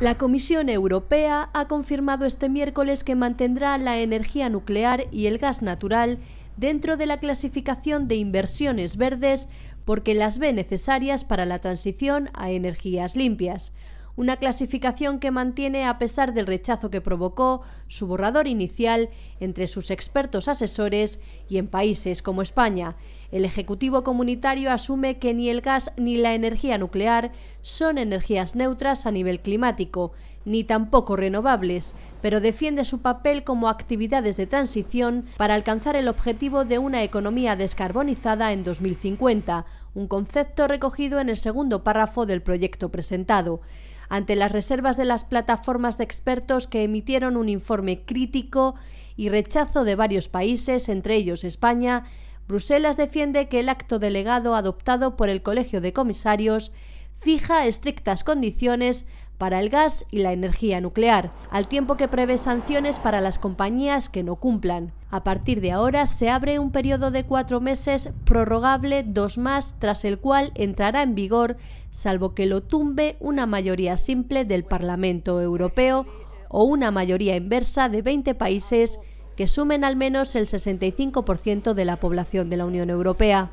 La Comisión Europea ha confirmado este miércoles que mantendrá la energía nuclear y el gas natural dentro de la clasificación de inversiones verdes porque las ve necesarias para la transición a energías limpias, una clasificación que mantiene a pesar del rechazo que provocó su borrador inicial entre sus expertos asesores y en países como España el Ejecutivo Comunitario asume que ni el gas ni la energía nuclear son energías neutras a nivel climático, ni tampoco renovables, pero defiende su papel como actividades de transición para alcanzar el objetivo de una economía descarbonizada en 2050, un concepto recogido en el segundo párrafo del proyecto presentado ante las reservas de las plataformas de expertos que emitieron un informe crítico y rechazo de varios países, entre ellos España, Bruselas defiende que el acto delegado adoptado por el Colegio de Comisarios fija estrictas condiciones para el gas y la energía nuclear, al tiempo que prevé sanciones para las compañías que no cumplan. A partir de ahora se abre un periodo de cuatro meses, prorrogable dos más, tras el cual entrará en vigor, salvo que lo tumbe una mayoría simple del Parlamento Europeo o una mayoría inversa de 20 países que sumen al menos el 65% de la población de la Unión Europea.